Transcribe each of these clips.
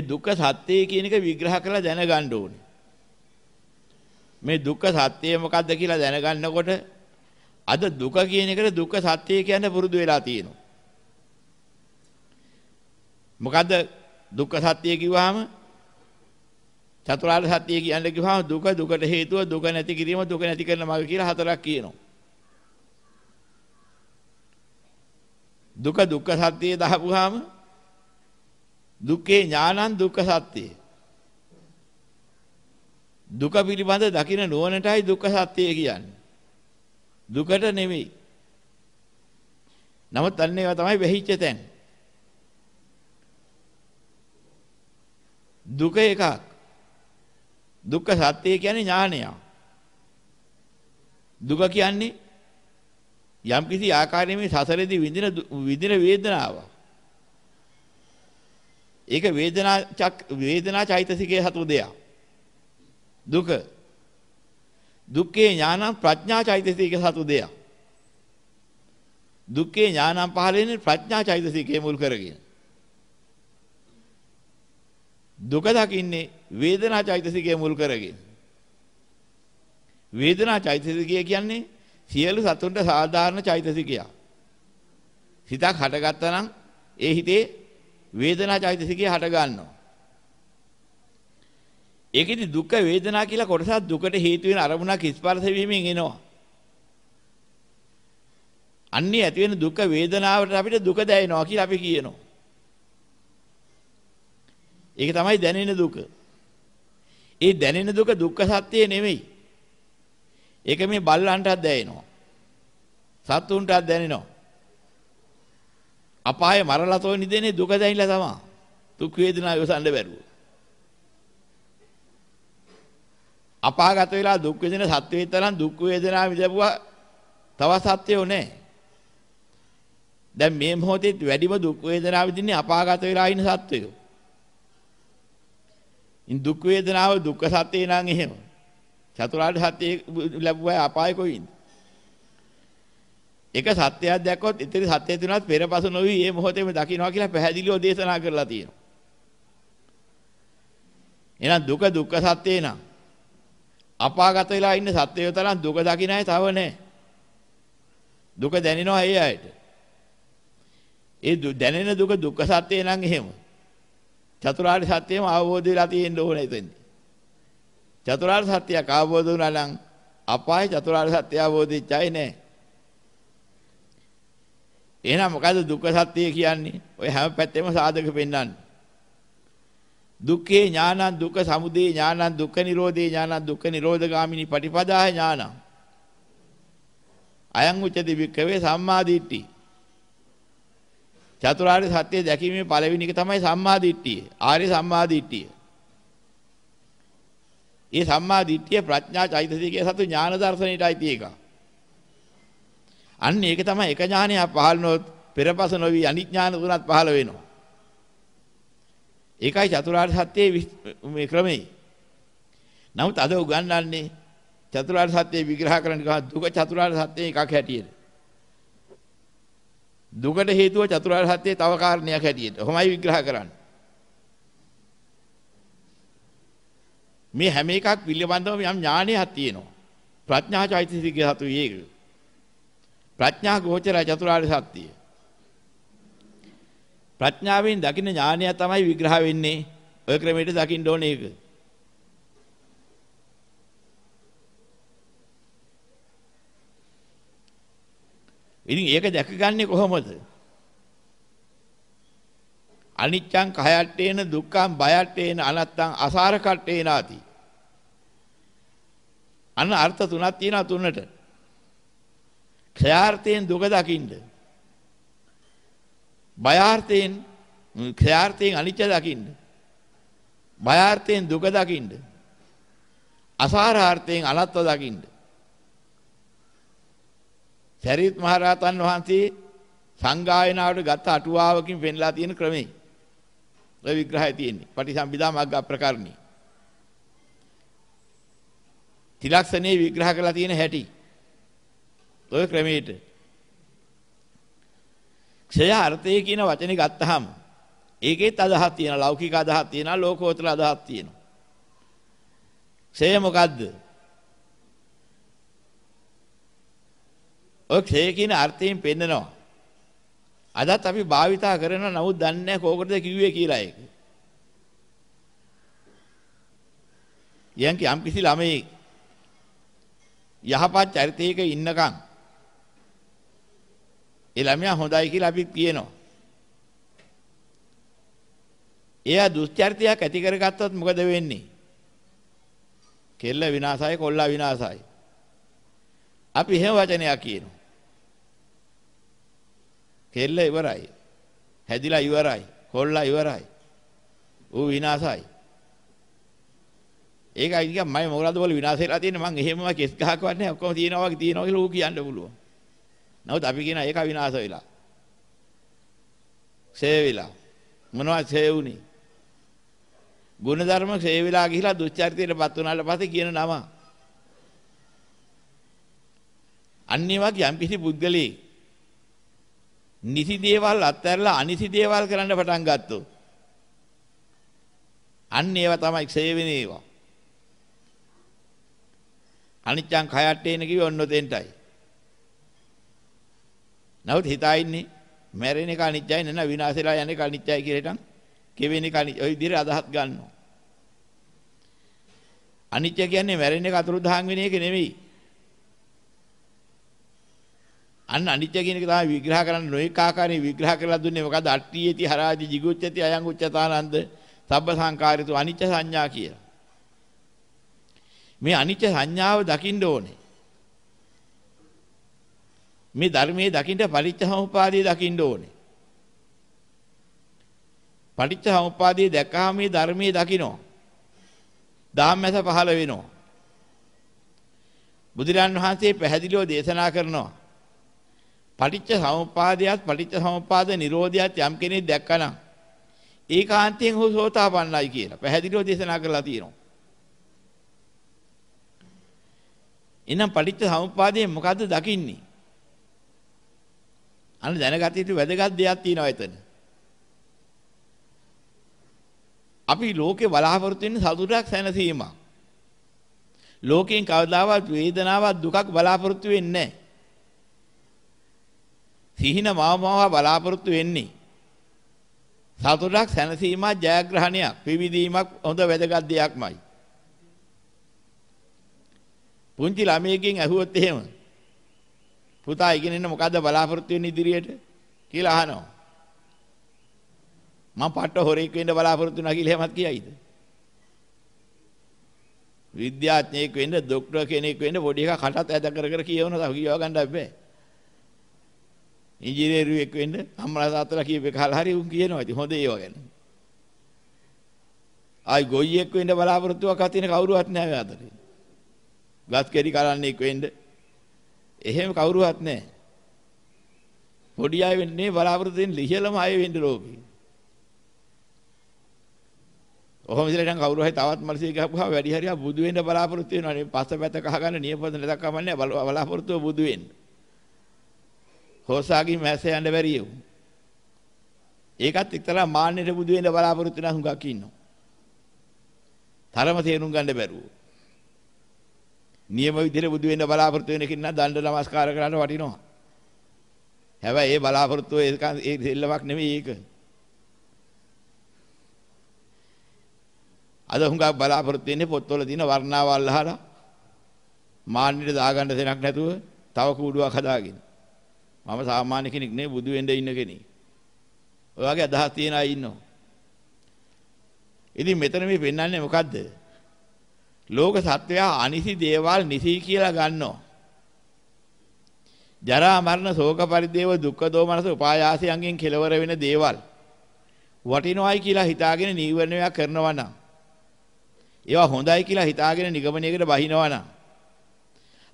මේ දුක්ඛ සත්‍යය කියන එක විග්‍රහ කරලා දැනගන්න ඕනේ. මේ දුක්ඛ සත්‍යය මොකක්ද කියලා දැනගන්නකොට අද දුක කියන එකට දුක්ඛ සත්‍යය කියන්න පුරුදු වෙලා තියෙනවා. මොකද දුක්ඛ සත්‍යය කිව්වහම චතුරාර්ය සත්‍යය කියන්න කිව්වහම දුක දුකට හේතුව දුක නැති කිරීම දුක නැති කරන මඟ කියලා හතරක් කියනවා. දුක දුක්ඛ සත්‍යය දහපුවාම දුක්ඛේ ඥානං දුක්ඛ සත්‍යය. දුක පිළිබඳ දකින නුවණටයි දුක්ඛ සත්‍යය කියන්නේ. දුකට නෙමෙයි. නමුත් අන්න ඒවා තමයි වෙහිච්ච තැන. දුක එකක්. දුක්ඛ සත්‍යය කියන්නේ ඥානය. දුක කියන්නේ යම්කිසි ආකාරයේ මේ සසරේදී විඳින විඳින වේදනාවක්. ඒක වේදනා චක් වේදනා චෛතසිකයේ හතු දෙයක්. දුක. දුක්ඛේ ඥානං ප්‍රඥා චෛතසිකයේ හතු දෙයක්. දුක්ඛේ ඥානං පහළ වෙන්නේ ප්‍රඥා චෛතසිකයේ මුල් කරගෙන. දුක දකින්නේ වේදනා චෛතසිකයේ මුල් කරගෙන. වේදනා චෛතසිකය කියන්නේ සියලු සතුන්ට සාධාරණ චෛතසිකයක්. හිතක් හටගත්තා නම් ඒ හිතේ වේදනා චෛතසිකය හට ගන්නවා. ඒකෙදි දුක් වේදනා කියලා කොටසක් දුකට හේතු වෙන අරමුණක් ස්පර්ශ වීමෙන් එනවා. අන්නේ ඇති වෙන දුක් වේදනාවට අපිට දුක දැනෙනවා කියලා අපි කියනවා. ඒක තමයි දැනෙන දුක. ඒ දැනෙන දුක දුක්ඛ සත්‍යය නෙමෙයි. ඒක මේ බල්ලන්ටත් දැනෙනවා. සත්තුන්ටත් දැනෙනවා. අපායේ මරලා තෝ නිදෙන්නේ දුක දැයිලා තමයි. දුක් වේදනා විසඳ බැරුව. අපාගත වෙලා දුක් වේදන සත්වේත් තරම් දුක් වේදනා විඳපුවා තව සත්‍යෝ නැහැ. දැන් මේ මොහොතේ වැඩිම දුක් වේදනා විඳින්නේ අපාගත වෙලා ඉන්න සත්වයෝ. ඉන් දුක් වේදනාව දුක් සත්‍යේ නම් එහෙම. චතුරාර්ය සත්‍ය ලැබුවා අපායේ කොයින්ද? එක සත්‍යයක් දැක්කොත් ඉතින් සත්‍යය තුනත් පෙරපසු නොවි මේ මොහොතේම දකින්නවා කියලා පැහැදිලිව දේශනා කරලා තියෙනවා. එහෙනම් දුක දුක්ඛ සත්‍යේ නං අපාගත වෙලා ඉන්න සත්‍යය තරම් දුක දකින්න අය තව නැහැ. දුක දැනෙනවා ඒ අයට. ඒ දැනෙන දුක දුක්ඛ සත්‍යේ නං එහෙම. චතුරාර්ය සත්‍යයම අවබෝධ වෙලා තියෙන්න ඕනේ එතෙන්දී. චතුරාර්ය සත්‍යයක් අවබෝධ වුණා නම් අපාය චතුරාර්ය සත්‍ය අවබෝධෙච්චයි නැහැ. එහෙනම් මොකද දුක්ඛ සත්‍ය කියන්නේ? ඔය හැම පැත්තෙම සාධක පෙන්වන්නේ. දුක්ඛේ ඥානං දුක්ඛ සමුදය ඥානං දුක්ඛ නිරෝධේ ඥානං දුක්ඛ නිරෝධගාමිනී පටිපදාය ඥානං. අයං උච්චති වික්කවේ සම්මා දිට්ඨි. චතුරාර්ය සත්‍ය දැකීමේ පළවෙනි එක තමයි සම්මා දිට්ඨිය. ආර්ය සම්මා දිට්ඨිය. ඒ සම්මා දිට්ඨිය ප්‍රඥා චෛතසිකයේ සතු ඥාන දර්ශනයටයි තියෙන්නේ. අන්න ඒක තමයි එක ඥානයක් පහළනොත් පෙරපස නොවි අනිඥාන තුනත් පහළ වෙනවා. ඒකයි චතුරාර්ය සත්‍යයේ මේ ක්‍රමෙයි. නමුත් අද උගන්වන්නේ චතුරාර්ය සත්‍යය විග්‍රහ කරන්න ගහ දුක චතුරාර්ය සත්‍යයේ එකක් හැටියට. දුකට හේතුව චතුරාර්ය සත්‍යයේ තව කාරණයක් හැටියට. ඔහොමයි විග්‍රහ කරන්නේ. මේ හැම එකක් පිළිබඳව යම් ඥානයක් තියෙනවා. ප්‍රඥාචෛතසිකය හතු ඒක. ප්‍රඥා ගෝචරය චතුරාර්ය සත්‍යය. ප්‍රඥාවෙන් දකින්න ඥානය තමයි විග්‍රහ වෙන්නේ. ඔය ක්‍රමයට දකින්න ඕනේ ඒක. ඉතින් ඒක දැකගන්නේ කොහොමද? අනිච්ඡං කයට්ටේන දුක්ඛං බයට්ටේන අනත්තං අසාරකට්ටේනාති. අන්න අර්ථ තුනක් තියෙනවා තුනට. ක්ෂයාර්ථයෙන් දුක දකින්න. බයාර්ථයෙන් ක්ෂයාර්ථයෙන් අනිත්‍ය දකින්න. බයාර්ථයෙන් දුක දකින්න. අසාරාර්ථයෙන් අනත්ව දකින්න. සරිත් මහරහතන් වහන්සේ සංගායනාවට ගත අටුවාවකින් පෙන්ලා තියෙන ක්‍රමේ. ඒ විග්‍රහය තියෙන්නේ. පටිසම්භිදා මග්ග අප්‍රකරණී. තිලක්ෂණේ විග්‍රහ කරලා තියෙන හැටි. ඔය ක්‍රමයට ක්ෂය අර්ථය කියන වචනේ ගත්තාම ඒකෙත් අදහස් තියෙනවා ලෞකික අදහස් තියෙනවා ලෝකෝත්තර අදහස් තියෙනවා ක්ෂය මොකද්ද ඔය ක්ෂය කියන අර්ථයෙන් පෙන්නනවා අදත් අපි භාවිතා කරනවා නමුත් දන්නේ නැහැ කෝකටද කිව්වේ කියලා ඒක යම් කිසි ළමයෙක් යහපත් චරිතයක ඉන්නකම් ඒ ළමයා හොඳයි කියලා අපි කියනවා. එයා දුස්චරිතයක් ඇති කරගත්තොත් මොකද වෙන්නේ? කෙල්ල විනාසයි කොල්ලා විනාසයි. අපි එහෙම වචනයක් කියනවා. කෙල්ල ඉවරයි. හැදිලා ඉවරයි. කොල්ලා ඉවරයි. ඌ විනාසයි. ඒකයි නිකන් මම මොකලාද බල විනාශ වෙලා තියෙන්නේ මං එහෙමම කෙස් ගහකවත් නැහැ ඔක්කොම තියෙනවා වගේ තියෙනවා කියලා ඌ කියන්න පුළුවන්. නමුත් අපි කියන ඒක විනාශ වෙලා. සේවිලා. මොනවද සේවුනේ? ගුණධර්ම සේවිලා ගිහිලා දුස්චරිතයටපත් වුණාට පස්සේ කියන නම. අන්නේ වගේ යම් කිසි පුද්ගලෙක් නිසි දේවල් අත්හැරලා අනිසි දේවල් කරන්න පටන් ගත්තොත් අන්න ඒවා තමයි සේවිනේ ඒවා. අනිච්චං කයට්ටේන කිව්වෙ ඔන්න දෙන්නයි. නැවත හිතා ඉන්නේ මැරෙන එක අනිත්‍යයි නේද විනාශෙලා යන එක අනිත්‍යයි කියලා හිටන් කෙවෙන එක අනිත්‍ය ඔය විදිහට අදහස් ගන්නවා අනිත්‍ය කියන්නේ මැරෙන එක අතුරුදහන් වෙන එක නෙවෙයි අන්න අනිත්‍ය කියන එක තමයි විග්‍රහ කරන්න නොඑක ආකාරයෙන් විග්‍රහ කරලා දුන්නේ මොකද අට්ඨියති හරාදි jigucchati අයං උච්චතානන්ද සබ්බ සංකාරිතු අනිත්‍ය සංඥා කියලා මේ අනිත්‍ය සංඥාව දකින්න ඕනේ මේ ධර්මයේ දකින්න පටිච්චසමුපාදය දකින්න ඕනේ. පටිච්චසමුපාදය දැක්කහම මේ ධර්මයේ දකිනවා. ධම්මස පහළ වෙනවා. බුදුරන් වහන්සේ පැහැදිලිව දේශනා කරනවා. පටිච්චසමුපාදයත් පටිච්චසමුපාද නිරෝධයත් යම් කෙනෙක් දැක්කනම් ඒකාන්තයෙන් හෝ සෝතාපන්නයි කියලා පැහැදිලිව දේශනා කරලා තියෙනවා. එහෙනම් පටිච්චසමුපාදයෙන් මොකද්ද දකින්නේ? අන්න දැනගත යුතු වැදගත් දෙයක් තියෙනවා එතන. අපි ලෝකේ බලාපොරොත්තු වෙන්නේ සතුටක් සැනසීමක්. ලෝකයෙන් කවදාවත් වේදනාවක් දුකක් බලාපොරොත්තු වෙන්නේ නැහැ. සිහින මාමාව බලාපොරොත්තු වෙන්නේ. සතුටක් සැනසීමක් ජයග්‍රහණයක් පිවිදීමක් හොඳ වැදගත් දෙයක්මයි. පුංචි ළමයෙක්ගෙන් ඇහුවොත් එහෙම පුතා ඉගෙනෙන්න මොකද්ද බලාපොරොත්තු වෙන්නේ ඉදිරියට කියලා අහනවා. මම පට්ට හොරෙක් වෙන්න බලාපොරොත්තු වෙනවා කියලා එහෙමත් කියයිද? විද්‍යාඥයෙක් වෙන්න, ડોක්ටර් කෙනෙක් වෙන්න පොඩි එකා කටත් ඇද කර කර කියවනවා කියව ගන්න බෑ. ඉංජිනේරුවෙක් වෙන්න අම්මලා තාත්තලා කියපේ කාලා හරි උන් කියනවා ඉතින් හොඳ ඒවා ගැන. ආයි ගොයියෙක් වෙන්න බලාපොරොත්තුවක් අතින කවුරුවත් නැහැ අතරේ. ගස් කෙරි කරන්නෙක් වෙන්න එහෙම කවුරුවත් නැහැ. පොඩි අය වෙන්නේ බලාපොරොත්තු දෙන්නේ ලිහියලම අය වෙන්න ලෝකේ. ඔහොම ඉතල නිකන් කවුරු හරි තවත් මනසේ ගහපුවා වැඩි හරියා බුදු වෙන්න බලාපොරොත්තු වෙනවා නේ පසපැත කහගන්න නියපොත නැතක් කමන්නේ බලාපොරොත්තු බුදු වෙන්න. හොසාගින් මැස යන්න බැරි යෝ. ඒකත් එක්තරා මාන්නයට බුදු වෙන්න බලාපොරොත්තු වෙන හුඟක් ඉන්නවා. තරම තේරුම් ගන්න බැරුවෝ. නියම විදිහට බුදු වෙන්න බලාපොරොත්තු වෙන කෙනා දඬ නමස්කාර කරලා වටිනවා. හැබැයි ඒ බලාපොරොත්තු ඒක ඒ දෙල්ලමක් නෙමෙයි ඒක. අද හුඟක් බලාපොරොත්තු වෙන්නේ පොත්වල තියෙන වර්ණාවල් අහලා මාන්නෙට දාගන්න දෙයක් නැතුව තව කූඩුවක් හදාගෙන. මම සාමාන්‍ය කෙනෙක් නෙවෙයි බුදු වෙන්න ඉන්න කෙනෙක්. ඔය වගේ අදහස් තියන අය ඉන්නවා. ඉතින් මෙතන මේ පෙන්වන්නේ මොකද්ද? ලෝක සත්වයා අනිසි දේවල් නිසි කියලා ගන්නවා. ජරා මරණ ශෝක පරිදේව දුක්ඛ දෝමනස උපායාසයන්ගෙන් කෙලවර වෙන දේවල් වටිනවයි කියලා හිතාගෙන නීවරණයක් කරනවා නම් ඒවා හොඳයි කියලා හිතාගෙන නිගමනයකට බහිනවා නම්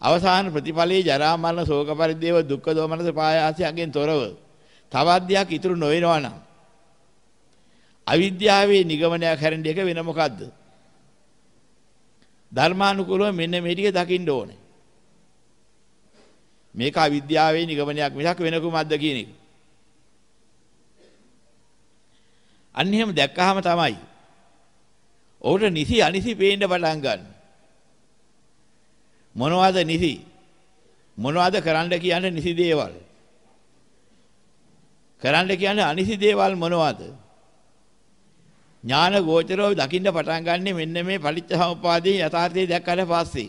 අවසාන ප්‍රතිඵලයේ ජරා මරණ ශෝක පරිදේව දුක්ඛ දෝමනස උපායාසයන්ගෙන් තොරව තවත් දෙයක් ඉතුරු නොවෙනවා නම් අවිද්‍යාවේ නිගමනයක් හැරෙන්න එක වෙන මොකද්ද? ධර්මානුකූලව මෙන්න මේ ටික දකින්න ඕනේ. මේක අවිද්‍යාවේ නිගමනයක් මිසක් වෙන කුමක්ද කියන එක. අන්න එහෙම දැක්කහම තමයි ඔහුට නිසි අනිසි පේන්න පටන් ගන්න. මොනවද නිසි? මොනවද කරන්න කියන්නේ නිසි දේවල්? කරන්න කියන්නේ අනිසි දේවල් මොනවද? ඥාන ගෝචරෝ දකින්න පටන් ගන්නෙ මෙන්න මේ පටිච්චසමුපාදයේ යථාර්ථය දැක්කට පස්සේ.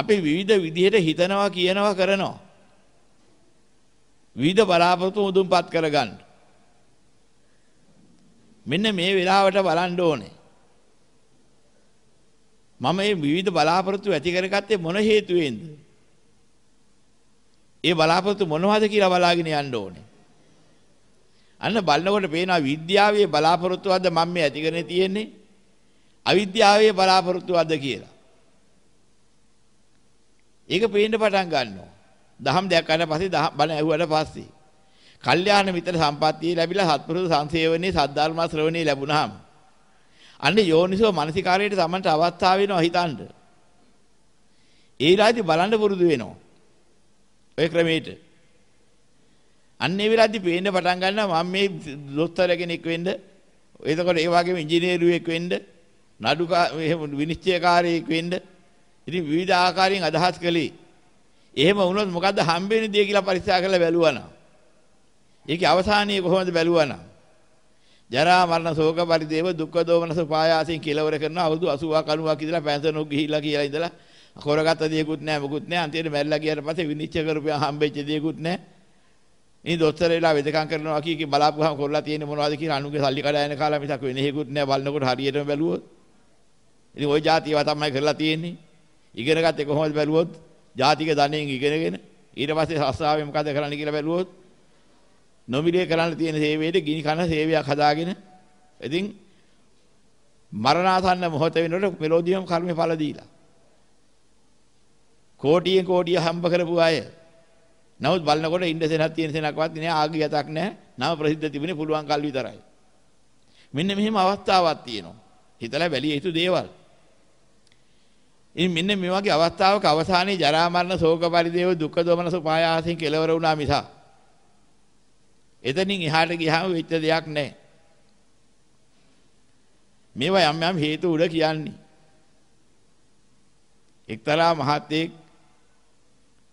අපි විවිධ විදිහට හිතනවා කියනවා කරනවා. විවිධ බලාපොරොත්තු මුදුන්පත් කරගන්න. මෙන්න මේ වෙලාවට බලන්න ඕනේ. මම මේ විවිධ බලාපොරොත්තු ඇති කරගත්තේ මොන හේතුවෙන්ද? ඒ බලාපොරොත්තු මොනවද කියලා බලාගෙන යන්න ඕනේ. අන්න බලනකොට පේනවා විද්‍යාවේ බලාපොරොත්තුවද මම මේ ඇතිගෙන තියෙන්නේ අවිද්‍යාවේ බලාපොරොත්තුවද කියලා. ඒක පේන්න පටන් ගන්නවා. දහම් දැක්කට පස්සේ බණ ඇහුවට පස්සේ කල්යාණ මිත්‍ර සම්පත්තිය ලැබිලා සත්පුරුෂ සංසේවනයේ සද්ධාර්ම ශ්‍රවණේ ලැබුණාම අන්න යෝනිසෝ මානසිකාරයට සමන්ට අවස්ථාව වෙනවා හිතන්න. ඒ රාජි බලන්න පුරුදු වෙනවා. ඔය ක්‍රමයට අන්න ඒ වෙලාවේදී පේන්න පටන් ගන්නවා මම මේ දොස්තර කෙනෙක් වෙන්න එතකොට ඒ වගේම ඉංජිනේරුවෙක් වෙන්න නඩු විනිශ්චයකාරයෙක් වෙන්න ඉතින් විවිධ ආකාරයෙන් අදහස් කළේ එහෙම වුණොත් මොකද්ද හම්බෙන්නේ දේ කියලා පරිස්සම් කරලා බැලුවනම් ඒකේ අවසානයේ කොහොමද බැලුවනම් ජරා මරණ ශෝක පරිදේව දුක්ඛ දෝමනස පායාසෙන් කෙලවර කරන අවුරුදු 80ක් 90ක් ඉඳලා පෑසනෝ ගිහිලා කියලා ඉඳලා කරගත්ත දේකුත් නැහැ මොකුත් නැහැ අන්තිමට මැරිලා ගියාට පස්සේ විනිශ්චය කරපුවා හම්බෙච්ච දේකුත් නැහැ ඉතින් දොස්තරලා වෙදකම් කරනවා කී කී බලාපු ගම කරලා තියෙන්නේ මොනවද කියලා අනුගේ සල්ලි කඩායන කාලා මිසක් වෙන හේකුත් නැහැ බලනකොට හරියටම බැලුවොත් ඉතින් ওই જાතියව තමයි කරලා තියෙන්නේ ඉගෙන ගත්තේ කොහොමද බැලුවොත් ජාතික ධනෙන් ඉගෙනගෙන ඊට පස්සේ ශාස්ත්‍රාවේ මොකද කරන්න කියලා බැලුවොත් නොමිලේ කරන්න තියෙන සේවයේදී ගිනි කන සේවයක් හදාගෙන ඉතින් මරණාසන්න මොහොත වෙනකොට මෙලෝදියම් කර්මේ ඵල දීලා කෝටියෙන් කෝටිය හම්බ කරපු අය නමුත් බලනකොට ඉන්න සෙනහක් තියෙන සෙනක්වත් නෑ ආගිය යතක් නෑ. නම ප්‍රසිද්ධ තිබුණේ පුළුවන් කල් විතරයි. මෙන්න මෙහෙම අවස්ථාවක් තියෙනවා. හිතලා බැලිය යුතු දේවල්. ඉතින් මෙන්න මේ වගේ අවස්ථාවක අවසානයේ ජරා මරණ ශෝක පරිදේව දුක්ඛ දොමනස පායාසයෙන් කෙලවර වුණා මිසක් එතනින් එහාට ගියාම වෙච්ච දෙයක් නැහැ. මේවා යම් යම් හේතු උඩ කියන්නේ. එක්තරා මහත්යෙක්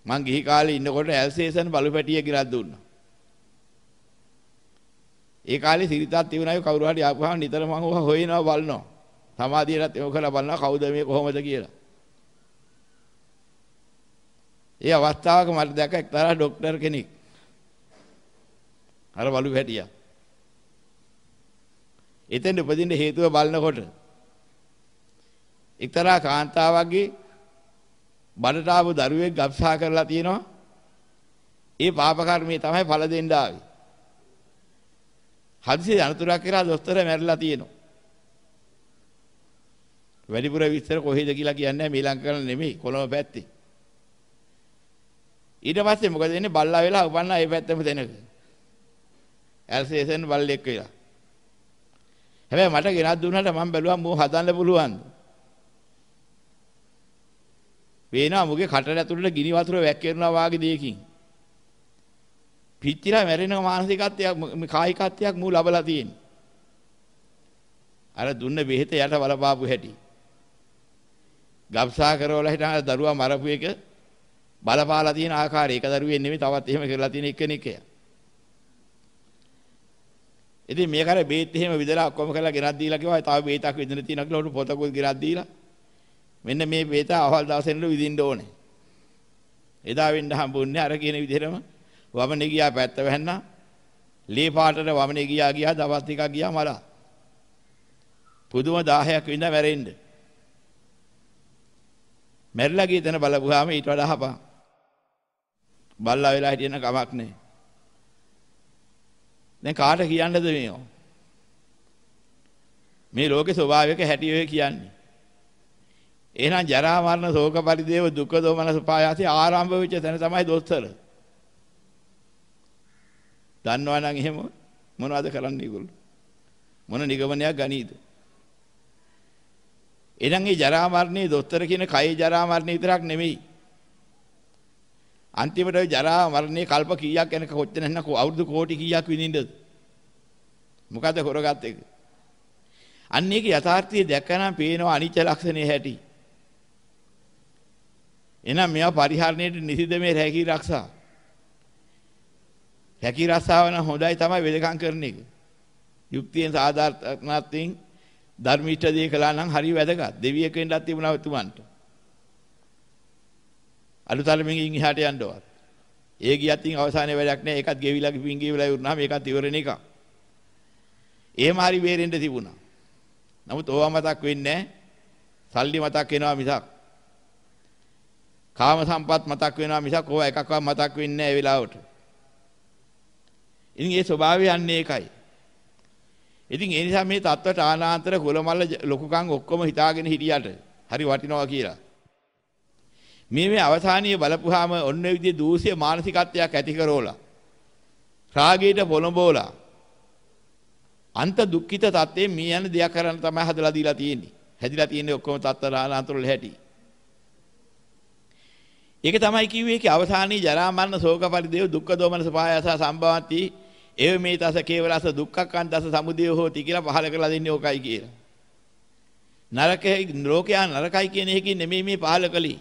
මං ගිහි කාලේ ඉන්නකොට ඇල්සේසන් බලු පැටිය ගිරක් දුන්නා. ඒ කාලේ සිරිතක් තිබුණායි කවුරු හරි ආපුහම නිතරම මම ඔහ හොයනවා බලනවා. සමාධියටත් යොමු කරලා බලනවා කවුද මේ කොහොමද කියලා. ඒ අවස්ථාවක මට දැක එක්තරා ડોක්ටර් කෙනෙක් අර බලු පැටියා. එතෙන් උපදින්න හේතුව බලනකොට එක්තරා කාන්තාවක්ගේ බඩට ආපු දරුවෙක් ගබ්සා කරලා තියෙනවා. ඒ පාප කර්මයේ තමයි ඵල දෙන්න ආවේ. හදිසියේ අනතුරක් කරලා දොස්තර මැරිලා තියෙනවා. වැඩිපුර විස්තර කොහේද කියලා කියන්නේ මේ ලංකාවේ නෙමෙයි කොළඹ පැත්තේ. ඊට පස්සේ මොකද වෙන්නේ බල්ලා වෙලා උපන්නා ඒ පැත්තම දෙනක. ඇල්සේසන් බල්ලෙක් වෙලා. හැබැයි මට ගෙනත් දුන්නාට මම බැලුවා මෝ හදන්න පුළුවන්ද? වේනවා මුගේ කට ඇතුළට ගිනි වතුර වැක්කිරනවා වාගේ දෙයකින්. පිච්චිලා මැරෙන මානසිකත්වයක් කායිකත්වයක් මූ ලබලා තියෙන්නේ. අර දුන්න බෙහෙත යට වලපාපු හැටි. ගබ්සා කරවල හිටන දරුවා මරපු එක බලපාලා තියෙන ආකාරය එක දරුවෙන් නෙමෙයි තවත් එහෙම කරලා තියෙන එකෙනෙක් එයා. ඉතින් මේක අර බේත් එහෙම විදලා ඔක්කොම කරලා ගෙනත් දීලා කිව්වා තව බේතක් විදින තියෙනවා කියලා උඩ පොතකුත් ගෙනත් දීලා මෙන්න මේ වේත අවල් දවසෙන්ලු විඳින්න ඕනේ. එදා වෙන්න හම්බුන්නේ අර කියන විදිහටම වමනේ ගියා පැත්ත වැහන්නා. ලේ පාටට වමනේ ගියා ගියා දවස් ටිකක් ගියා මලා. පුදුම 10ක් විඳා මැරෙන්න. මැරිලා ගිය තැන බලපුවාම ඊට වඩා හපා. බල්ලා වෙලා හිටියන කමක් නැහැ. දැන් කාට කියන්නද මේව? මේ ලෝකේ ස්වභාවයක හැටි ඔය කියන්නේ. එහෙනම් ජරා මරණ ශෝක පරිදේව දුක් දෝමනස පායාසී ආරම්භ වෙච්ච තැන තමයි දොස්තර. දන්නවනම් එහෙම මොනවද කරන්නේ ඒගොල්ලෝ? මොන නිගමනයක් ගනීද? එහෙනම් මේ ජරා මරණේ දොස්තර කියන කයේ ජරා මරණ විතරක් නෙමෙයි. අන්තිමට ජරා මරණේ කල්ප කීයක් යන කොච්චර නැන්න අවුරුදු කෝටි කීයක් විඳින්නද? මොකද කරගත් එක? අන්න ඒක යථාර්ථයේ දැක්කනම් පේනවා අනිත්‍ය ලක්ෂණේ හැටි. එහෙනම් මෙයා පරිහරණයට නිසිද මේ රැකී ආරක්ෂා. රැකී ආරක්ෂාව නම් හොඳයි තමයි වෙදකම් කරන එක. යුක්තියෙන් සාධාරණත්වයෙන් ධර්මීෂ්ඨ දේ කළා නම් හරි වැදගත්. දෙවියෙක් වෙන්නත් තිබුණා එතුමන්ට. අලුතලමින් ඉහාට යන්නවත්. ඒ ගියත් ඉතින් අවසානයේ වැඩක් නැහැ. ඒකත් ගෙවිලා ගිහින් ගෙවිලා ඉවරනහම ඒකත් ඉවරන එකක්. එහෙම හරි බේරෙන්න තිබුණා. නමුත් ඕවා මතක් වෙන්නේ නැහැ. සල්ලි මතක් වෙනවා මිසක් කාම සම්පත් මතක් වෙනවා මිසක් ඕවා එකක්වත් මතක් වෙන්නේ නැහැ ඒ වෙලාවට. ඉතින් ඒ ස්වභාවය යන්නේ ඒකයි. ඉතින් ඒ නිසා මේ தත්වට ආනාන්තර කුලමල්ල ලොකුකම් ඔක්කොම හිතාගෙන හිටියට හරි වටිනවා කියලා. මේ මේ අවසානීය බලපුවාම ඔන්න ඔය විදිහේ දූෂ්‍ය මානසිකත්වයක් ඇති කරෝලා. රාගයට පොළඹෝලා. අන්ත දුක්ඛිත තත්ත්වයේ මේ යන දෙයක් කරන්න තමයි හදලා දීලා තියෙන්නේ. හැදිලා තියෙන්නේ ඔක්කොම තත්තර ආනාන්තර වල හැටි. ඒක තමයි කිව්වේ ඒකේ අවසානයේ ජරා මරණ ශෝක පරිදේව දුක්ඛ දෝමනස පායාස සම්භවಂತಿ එව මේ තස කේවලස දුක්ඛකන්තස සමුදය හෝති කියලා පහල කරලා දෙන්නේ ඕකයි කියලා. නරකේ ලෝකයා නරකයි කියන එකකින් නෙමෙයි මේ පහල කළේ.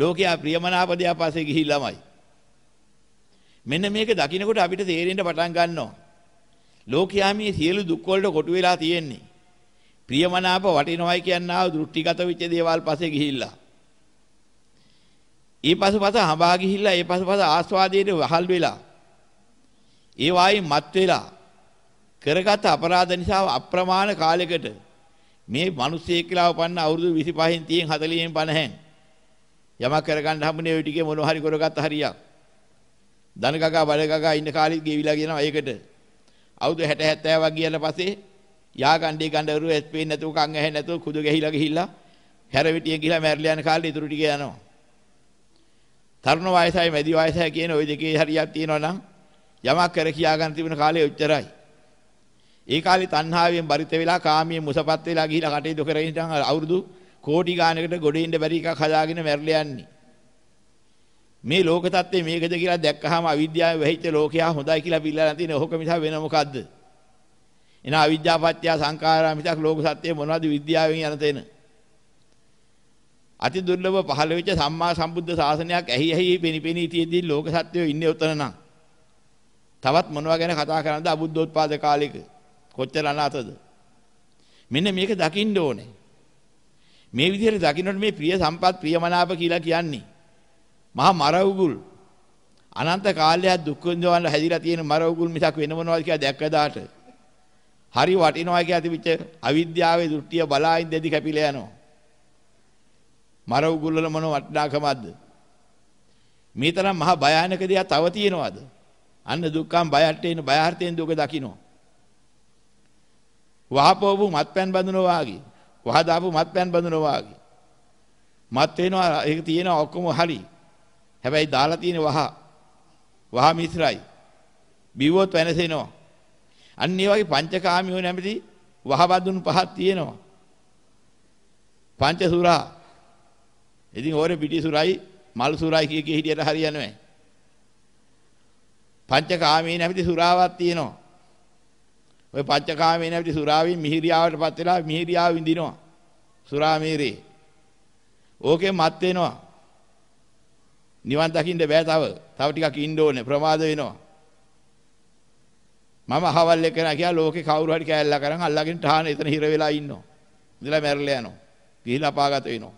ලෝකයා ප්‍රියමනාප දෙයක් පස්සේ ගිහිල්ලාමයි. මෙන්න මේක දකින්නකොට අපිට තේරෙන්න පටන් ගන්නවා. ලෝකයා මේ සියලු දුක් වලට කොටු වෙලා තියෙන්නේ. ප්‍රියමනාප වටිනවයි කියන ආව දෘෂ්ටිගත වෙච්ච දේවල් පස්සේ ගිහිල්ලා. ඒ පසුපස හඹා ගිහිල්ලා ඒ පසුපස ආස්වාදයේ වහල් වෙලා ඒ වායින් මත් වෙලා කරගත් අපරාධ නිසා අප්‍රමාණ කාලයකට මේ මිනිස්සෙක් කියලා උපන්න අවුරුදු 25න් 30න් 40න් 50න් යමක් කරගන්න හම්බුනේ ওই ටිකේ මොනවා හරි කරගත්ත හරියක් ධන කකා බඩ කකා ඉන්න කාලෙත් ගෙවිලා කියනවා ඒකට අවුරුදු 60 70ක් ගියලා පස්සේ යාගණ්ඩේ ගණ්ඩවරු එස්පේ නැතුව කන් ඇහැ නැතුව කුදු ගැහිලා ගිහිල්ලා හැරවිටිය ගිහිලා මැරිලා යන කාලේ ඉතුරු ටික යනවා තරුණ වයසයි මැදි වයසයි කියන ওই දෙකේ හරියක් තියෙනවා නම් යමක් කර කියා ගන්න තිබෙන කාලේ ඔච්චරයි. ඒ කාලේ තණ්හාවෙන් බරිත වෙලා කාමයෙන් මුසපත් වෙලා ගිහිලා කටේ දොකර ඉඳන් අවුරුදු කෝටි ගානකට ගොඩේ ඉඳ බැරි එකක් හදාගෙන මැරිලා යන්නේ. මේ ලෝක தත්ත්වය මේකද කියලා දැක්කහම අවිද්‍යාව වෙහිච්ච ලෝකයා හොඳයි කියලා පිළිලා තියෙන ඕක මිසක් වෙන මොකද්ද? එන අවිද්‍යාපත්‍ය සංඛාරා මිසක් ලෝක සත්‍ය මොනවද විද්‍යාවෙන් යන තැන? අති දුර්ලභ පහළ වෙච්ච සම්මා සම්බුද්ධ ශාසනයක් ඇහි ඇහි පෙනිපෙනී තියෙදී ලෝක සත්වයෝ ඉන්නේ උතන නම්. තවත් මොනවා ගැන කතා කරනද අබුද්ධෝත්පාද කාලෙක කොච්චර අනාතද. මෙන්න මේක දකින්න ඕනේ. මේ විදිහට දකින්නට මේ ප්‍රිය සම්පත් ප්‍රියමනාප කියලා කියන්නේ මහා මරවුගුල් අනන්ත කාලයක් දුක් විඳවන්න හැදිලා තියෙන මරවුගුල් මිසක් වෙන මොනවද කියලා දැක්කදාට හරි වටිනවා කියලා තිබිච්ච අවිද්‍යාවේ දෘෂ්ටිය බලාින් දෙදි කැපිලා යනවා මර උගුල්වල මොන වටිනාකමක්ද? මේ තරම් මහා භයානක දෙයක් තව තියෙනවද? අන්න දුක්ඛම් බයට එන බයාර්ථයෙන් දුක දකින්න. වහපෝපු මත්පැන් බඳුනෝ වාගේ. වහදාපු මත්පැන් බඳුනෝ වාගේ. මත් වෙනවා ඒක තියෙනවා ඔක්කොම හරි. හැබැයි දාලා තියෙන වහ වහ මිශ්‍රයි. බිව්වොත් වෙනසෙනවා. අන්න ඒ වගේ පංචකාමියෝ නැමැති වහබඳුන් පහක් තියෙනවා. පංචසුරා ඉතින් ඕරේ පිටිසුරයි මල් සුරයි කිය කිය හිටියට හරියන්නේ නැහැ. පංචකාමී නැවිති සුරාවක් තියෙනවා. ওই පංචකාමී නැවිති සුරාවෙන් මිහිරියාවටපත් වෙලා මිහිරියාව විඳිනවා. සුරා මිහිරේ. ඕකේ මත් වෙනවා. නිවන් දකින්න බෑ තව. තව ටිකක් ඉන්න ඕනේ ප්‍රමාද වෙනවා. මම අහවල් එක කරා කියලා ලෝකේ කවුරු හරි කෑල්ලා කරන් අල්ලගෙන තහන එතන හිර වෙලා ඉන්නවා. ඉඳලා මැරලා යනවා. ගිහිලා අපාගත වෙනවා.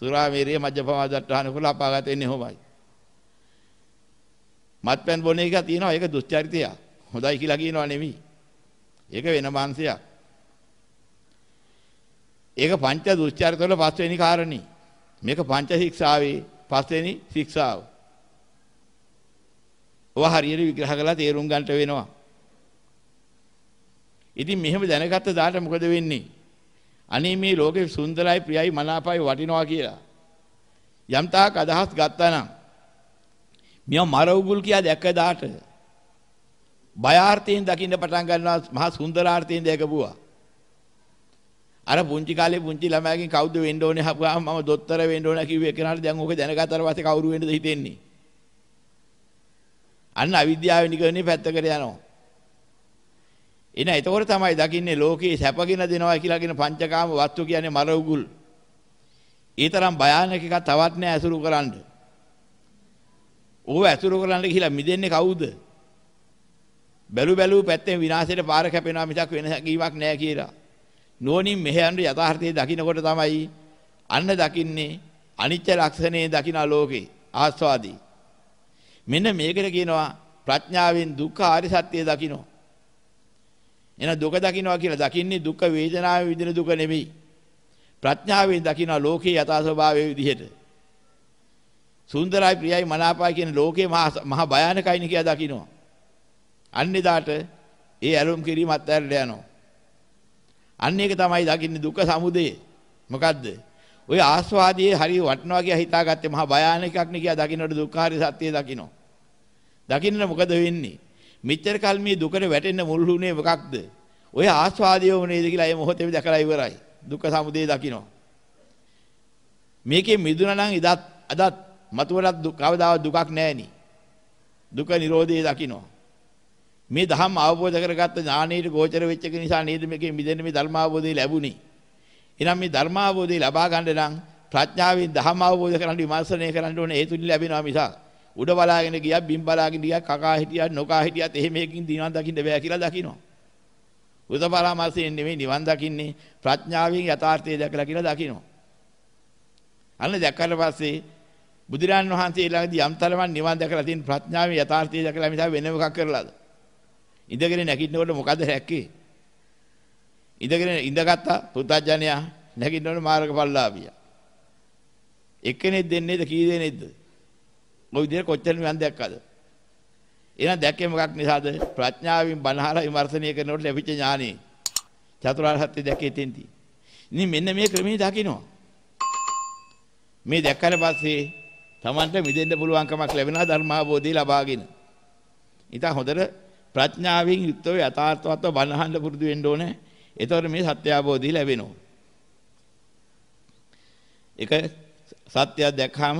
සුරාමීරිය මජ්ජපමාදට්ටාන කුල අපාගත වෙන්නේ හොමයි. මත්පැන් බොන එක තියෙනවා ඒක දුස්චරිතයක්. හොඳයි කියලා කියනවා නෙමෙයි. ඒක වෙන මාංශයක්. ඒක පංච දුස්චරිත වල පස්වෙනි කාරණේ. මේක පංච ශික්ෂාවේ පස්වෙනි ශික්ෂාව. ඔවා හරියට විග්‍රහ කරලා තේරුම් ගන්නට වෙනවා. ඉතින් මෙහෙම දැනගත්ත දාට මොකද වෙන්නේ? අනේ මේ ලෝකේ සුන්දරයි ප්‍රියයි මනාපයි වටිනවා කියලා. යම් තාක් අදහස් ගත්තා නම් මෙයා මරවුගුල් කියා දැක්ක දාට බයාර්ථයෙන් දකින්න පටන් ගන්නවා මහා සුන්දරාර්ථයෙන් දැකපුවා. අර පුංචි කාලේ පුංචි ළමයාගෙන් කවුද වෙන්න ඕනේ හපුවාම මම දොස්තර වෙන්න ඕන කිව්වේ කෙනාට දැන් ඕක දැනගත්තාට පස්සේ කවුරු වෙන්නද හිතෙන්නේ? අන්න අවිද්‍යාව නිකන්නේ පැත්තකට යනවා. එන එතකොට තමයි දකින්නේ ලෝකේ සැපගෙන දෙනවා කියලාගෙන පංචකාම වස්තු කියන්නේ මර උගුල්. ඒ තරම් භයානක එකක් තවත් නෑ ඇසුරු කරන්න. ඕව ඇසුරු කරන්න කියලා මිදෙන්නේ කවුද? බැලු බැලු පැත්තෙන් විනාශයට පාර කැපෙනවා මිසක් වෙන හැකියාවක් නෑ කියලා. නෝනින් මෙහෙයන්ට යථාර්ථයේ දකින්නකොට තමයි අන්න දකින්නේ අනිත්‍ය ලක්ෂණයේ දකින්න ලෝකේ ආස්වාදී. මෙන්න මේකට කියනවා ප්‍රඥාවෙන් දුක්ඛ ආරි සත්‍යය දකින්න. එහෙනම් දුක දකින්නවා කියලා දකින්නේ දුක් වේදනාවේ විඳින දුක නෙමෙයි. ප්‍රඥාවෙන් දකින්නවා ලෝකේ යථා ස්වභාවයේ විදිහට. සුන්දරයි ප්‍රියයි මනාපයි කියන ලෝකේ මහා භයානකයිනි කියලා දකින්නවා. අන්නේදාට ඒ ඇලුම් කිරීම අත්හැරලා යනවා. අන්න ඒක තමයි දකින්නේ දුක සමුදය. මොකද්ද? ඔය ආස්වාදයේ හරිය වටනවා කියලා හිතාගත්තේ මහා භයානකක් නේ කියලා දකින්නට දුක්ඛාරය සත්‍යය දකින්න. දකින්න මොකද වෙන්නේ? මෙච්චර කල් මේ දුකට වැටෙන්න මුල් වුණේ මොකක්ද? ඔය ආස්වාදයම නේද කියලා ඒ මොහොතේම දැකලා ඉවරයි. දුක්ඛ සමුදය දකින්න. මේකේ මිදුණා නම් ඉදත් අදත් මතුවලත් කවදාවත් දුකක් නැහෙනි. දුක නිරෝධයේ දකින්න. මේ ධම් අවබෝධ කරගත්ත ඥානීය ගෝචර වෙච්ච එක නිසා නේද මේකේ මිදෙන්න මේ ධර්ම අවබෝධය ලැබුණේ. එහෙනම් මේ ධර්ම අවබෝධය ලබා ගන්න නම් ප්‍රඥාවෙන් ධම් අවබෝධ කරගන්න විමර්ශනය කරන්න ඕනේ ඒ තුලින් ලැබෙනවා මිසක් උඩ බලාගෙන ගියා බිම් බලාගෙන ගියා කකා හිටියා නොකා හිටියත් එහෙම එකකින් නිවන් දකින්න බෑ කියලා දකිනවා. උදපරාමර්ශයෙන් නෙමෙයි නිවන් දකින්නේ ප්‍රඥාවෙන් යථාර්ථය දැකලා කියලා දකිනවා. අන්න දැක්කට පස්සේ බුදුරන් වහන්සේ ළඟදී යම් තරමක් නිවන් දැකලා තියෙන ප්‍රඥාවෙන් යථාර්ථය දැකලා මිස වෙන එකක් කරලාද? ඉඳගෙන නැගිටිනකොට මොකද රැක්කේ? ඉඳගෙන ඉඳගත්තා පුතඥයා නැගිටිනකොට මාර්ගඵලලාභියා. එක්කෙනෙක් දෙන්නේද කී දෙනෙක්ද? ওই විදිහට කොච්චර නිවන් දැක්කද? එහෙනම් දැක්කේ මොකක් නිසාද? ප්‍රඥාවෙන් බණහලා විමර්ශනය කරනකොට ලැබිච්ච ඥානෙ. චතුරාර්ය සත්‍ය දැකේ තෙන්ති. ඉතින් මෙන්න මේ ක්‍රමයේ දකින්නවා. මේ දැක්කට පස්සේ Tamanට මිදෙන්න පුළුවන්කමක් ලැබෙනවා ධර්මාභෝධය ලබාගෙන. ඉතින් හොඳට ප්‍රඥාවෙන් යුක්තව යථාර්ථවත්ව බණහන්න පුරුදු වෙන්න ඕනේ. එතකොට මේ සත්‍ය අවබෝධය ලැබෙනවා. ඒක සත්‍යය දැක්කම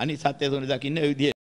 අනිත් සත්‍ය තුන දකින්න ඒ විදිහට